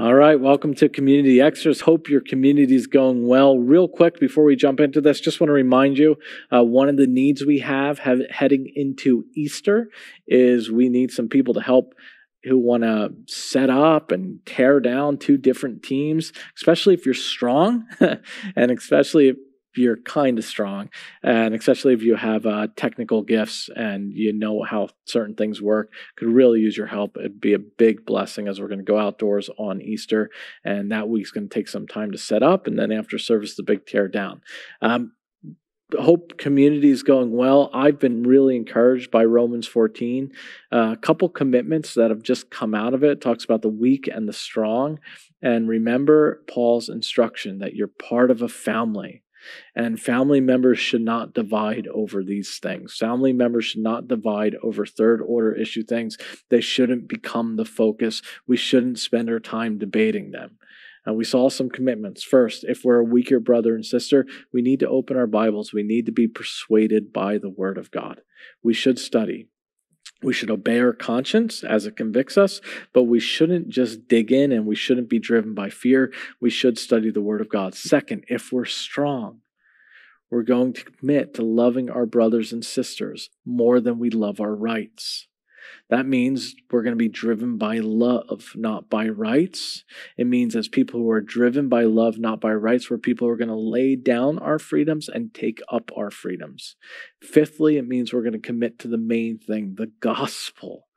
All right, welcome to Community Extras. Hope your community is going well. Real quick, before we jump into this, just want to remind you uh, one of the needs we have, have heading into Easter is we need some people to help who want to set up and tear down two different teams, especially if you're strong and especially you're kind of strong, and especially if you have uh, technical gifts and you know how certain things work, could really use your help. It'd be a big blessing as we're going to go outdoors on Easter, and that week's going to take some time to set up, and then after service, the big tear down. Um, hope community is going well. I've been really encouraged by Romans 14. Uh, a couple commitments that have just come out of it. it talks about the weak and the strong. And remember Paul's instruction that you're part of a family. And family members should not divide over these things. Family members should not divide over third order issue things. They shouldn't become the focus. We shouldn't spend our time debating them. And we saw some commitments. First, if we're a weaker brother and sister, we need to open our Bibles. We need to be persuaded by the Word of God. We should study. We should obey our conscience as it convicts us, but we shouldn't just dig in and we shouldn't be driven by fear. We should study the Word of God. Second, if we're strong, we're going to commit to loving our brothers and sisters more than we love our rights. That means we're going to be driven by love, not by rights. It means as people who are driven by love, not by rights, we're people who are going to lay down our freedoms and take up our freedoms. Fifthly, it means we're going to commit to the main thing, the gospel.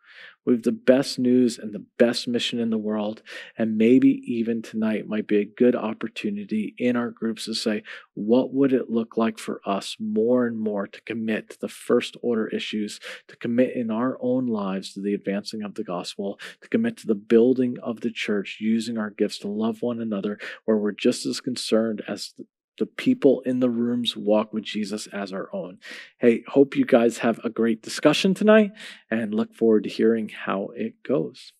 We have the best news and the best mission in the world. And maybe even tonight might be a good opportunity in our groups to say, what would it look like for us more and more to commit to the first order issues, to commit in our own lives to the advancing of the gospel, to commit to the building of the church using our gifts to love one another, where we're just as concerned as the people in the rooms walk with Jesus as our own. Hey, hope you guys have a great discussion tonight and look forward to hearing how it goes.